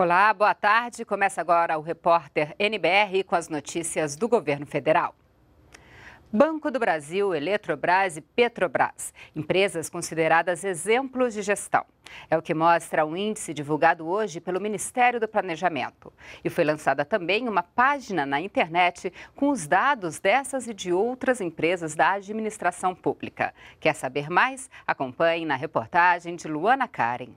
Olá, boa tarde. Começa agora o repórter NBR com as notícias do governo federal. Banco do Brasil, Eletrobras e Petrobras, empresas consideradas exemplos de gestão. É o que mostra um índice divulgado hoje pelo Ministério do Planejamento. E foi lançada também uma página na internet com os dados dessas e de outras empresas da administração pública. Quer saber mais? Acompanhe na reportagem de Luana Karen.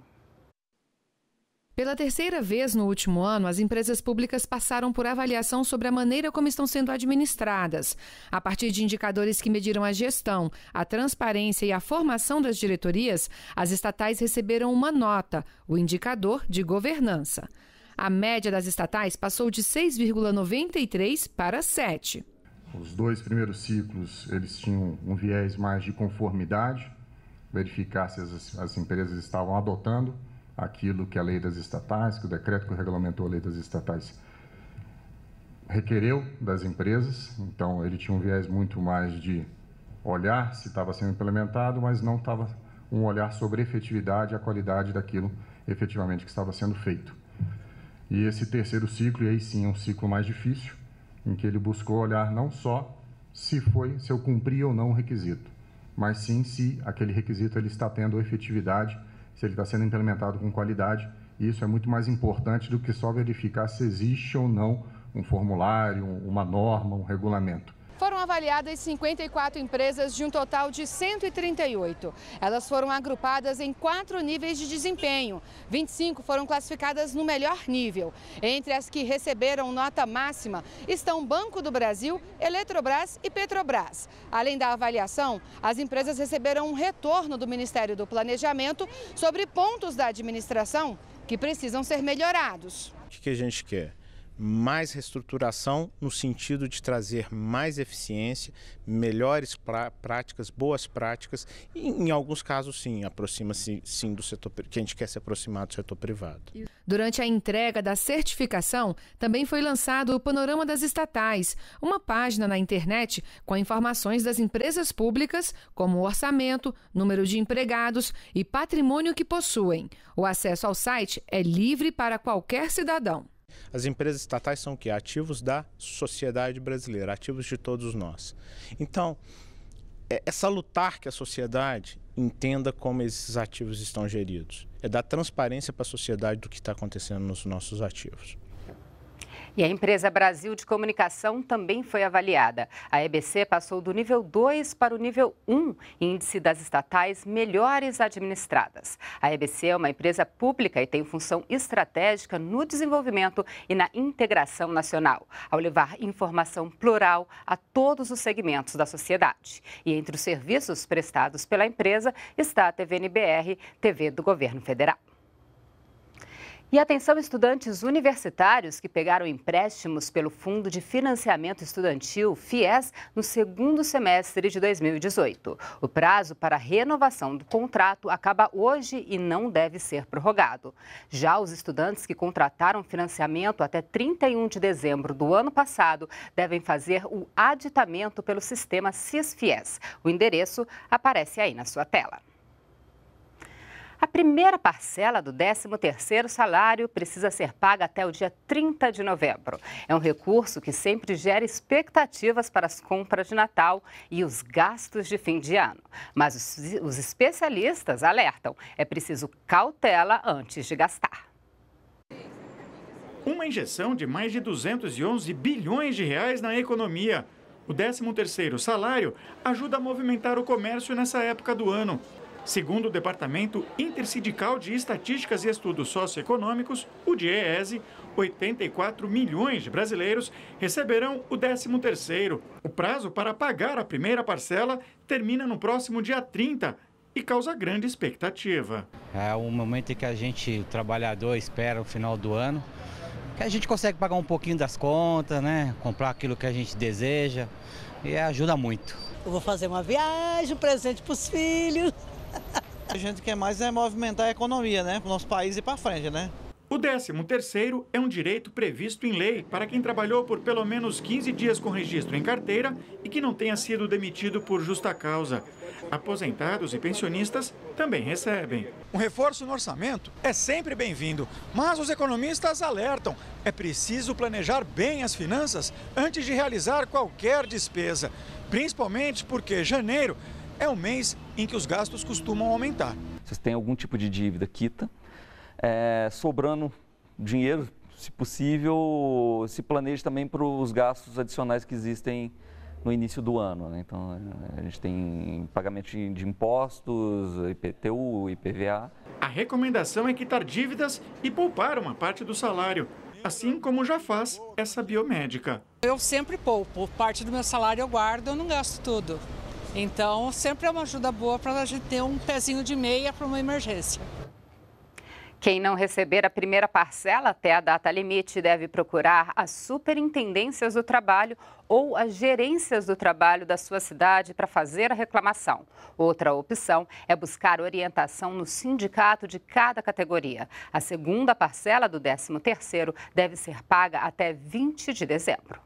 Pela terceira vez no último ano, as empresas públicas passaram por avaliação sobre a maneira como estão sendo administradas, a partir de indicadores que mediram a gestão, a transparência e a formação das diretorias. As estatais receberam uma nota, o indicador de governança. A média das estatais passou de 6,93 para 7. Os dois primeiros ciclos eles tinham um viés mais de conformidade, verificar se as, as empresas estavam adotando aquilo que a lei das estatais, que o decreto que regulamentou a lei das estatais requereu das empresas. Então, ele tinha um viés muito mais de olhar se estava sendo implementado, mas não estava um olhar sobre efetividade e a qualidade daquilo efetivamente que estava sendo feito. E esse terceiro ciclo, e aí sim é um ciclo mais difícil, em que ele buscou olhar não só se foi, se eu cumpri ou não o requisito, mas sim se aquele requisito ele está tendo efetividade se ele está sendo implementado com qualidade. isso é muito mais importante do que só verificar se existe ou não um formulário, uma norma, um regulamento avaliada em 54 empresas de um total de 138. Elas foram agrupadas em quatro níveis de desempenho. 25 foram classificadas no melhor nível. Entre as que receberam nota máxima estão Banco do Brasil, Eletrobras e Petrobras. Além da avaliação, as empresas receberam um retorno do Ministério do Planejamento sobre pontos da administração que precisam ser melhorados. O que a gente quer? mais reestruturação no sentido de trazer mais eficiência, melhores práticas, boas práticas, e em alguns casos sim, aproxima-se sim do setor que a gente quer se aproximar do setor privado. Durante a entrega da certificação, também foi lançado o Panorama das Estatais, uma página na internet com informações das empresas públicas, como orçamento, número de empregados e patrimônio que possuem. O acesso ao site é livre para qualquer cidadão. As empresas estatais são o quê? Ativos da sociedade brasileira, ativos de todos nós. Então, é salutar que a sociedade entenda como esses ativos estão geridos. É dar transparência para a sociedade do que está acontecendo nos nossos ativos. E a empresa Brasil de Comunicação também foi avaliada. A EBC passou do nível 2 para o nível 1, índice das estatais melhores administradas. A EBC é uma empresa pública e tem função estratégica no desenvolvimento e na integração nacional, ao levar informação plural a todos os segmentos da sociedade. E entre os serviços prestados pela empresa está a TVNBR, TV do Governo Federal. E atenção, estudantes universitários que pegaram empréstimos pelo Fundo de Financiamento Estudantil, FIES, no segundo semestre de 2018. O prazo para renovação do contrato acaba hoje e não deve ser prorrogado. Já os estudantes que contrataram financiamento até 31 de dezembro do ano passado devem fazer o aditamento pelo sistema CIS-FIES. O endereço aparece aí na sua tela. A primeira parcela do 13º salário precisa ser paga até o dia 30 de novembro. É um recurso que sempre gera expectativas para as compras de Natal e os gastos de fim de ano. Mas os, os especialistas alertam, é preciso cautela antes de gastar. Uma injeção de mais de 211 bilhões de reais na economia. O 13º salário ajuda a movimentar o comércio nessa época do ano. Segundo o Departamento Intersindical de Estatísticas e Estudos Socioeconômicos, o DIEESE, 84 milhões de brasileiros receberão o 13º. O prazo para pagar a primeira parcela termina no próximo dia 30 e causa grande expectativa. É um momento em que a gente, trabalhador, espera o final do ano, que a gente consegue pagar um pouquinho das contas, né? comprar aquilo que a gente deseja e ajuda muito. Eu vou fazer uma viagem, um presente para os filhos. A gente quer mais é movimentar a economia, né? Para o nosso país ir para frente, né? O 13º é um direito previsto em lei para quem trabalhou por pelo menos 15 dias com registro em carteira e que não tenha sido demitido por justa causa. Aposentados e pensionistas também recebem. Um reforço no orçamento é sempre bem-vindo, mas os economistas alertam. É preciso planejar bem as finanças antes de realizar qualquer despesa, principalmente porque janeiro é um mês em que os gastos costumam aumentar. Vocês têm algum tipo de dívida, quita. É, sobrando dinheiro, se possível, se planeje também para os gastos adicionais que existem no início do ano. Né? Então, a gente tem pagamento de impostos, IPTU, IPVA. A recomendação é quitar dívidas e poupar uma parte do salário, assim como já faz essa biomédica. Eu sempre poupo, parte do meu salário eu guardo, eu não gasto tudo. Então, sempre é uma ajuda boa para a gente ter um pezinho de meia para uma emergência. Quem não receber a primeira parcela até a data limite deve procurar as superintendências do trabalho ou as gerências do trabalho da sua cidade para fazer a reclamação. Outra opção é buscar orientação no sindicato de cada categoria. A segunda parcela do 13º deve ser paga até 20 de dezembro.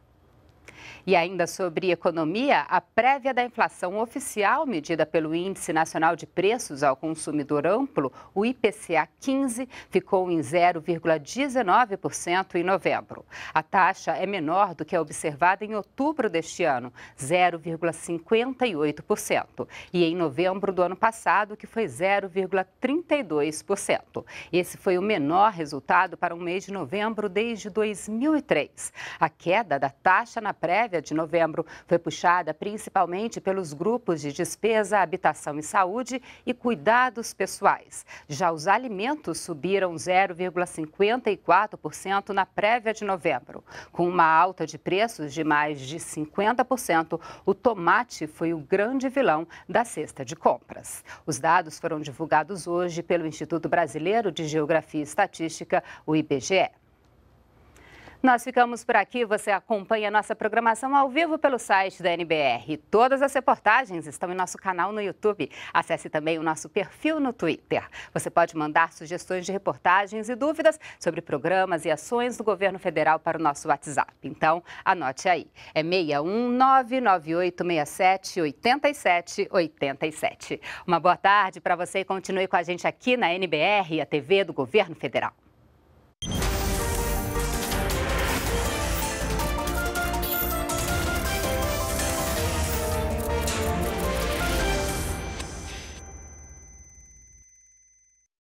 E ainda sobre economia, a prévia da inflação oficial, medida pelo Índice Nacional de Preços ao Consumidor Amplo, o IPCA 15, ficou em 0,19% em novembro. A taxa é menor do que a observada em outubro deste ano, 0,58%, e em novembro do ano passado, que foi 0,32%. Esse foi o menor resultado para um mês de novembro desde 2003. A queda da taxa na prévia prévia de novembro foi puxada principalmente pelos grupos de despesa, habitação e saúde e cuidados pessoais. Já os alimentos subiram 0,54% na prévia de novembro. Com uma alta de preços de mais de 50%, o tomate foi o grande vilão da cesta de compras. Os dados foram divulgados hoje pelo Instituto Brasileiro de Geografia e Estatística, o IBGE. Nós ficamos por aqui. Você acompanha nossa programação ao vivo pelo site da NBR. Todas as reportagens estão em nosso canal no YouTube. Acesse também o nosso perfil no Twitter. Você pode mandar sugestões de reportagens e dúvidas sobre programas e ações do governo federal para o nosso WhatsApp. Então, anote aí. É 61998678787. Uma boa tarde para você e continue com a gente aqui na NBR, a TV do Governo Federal.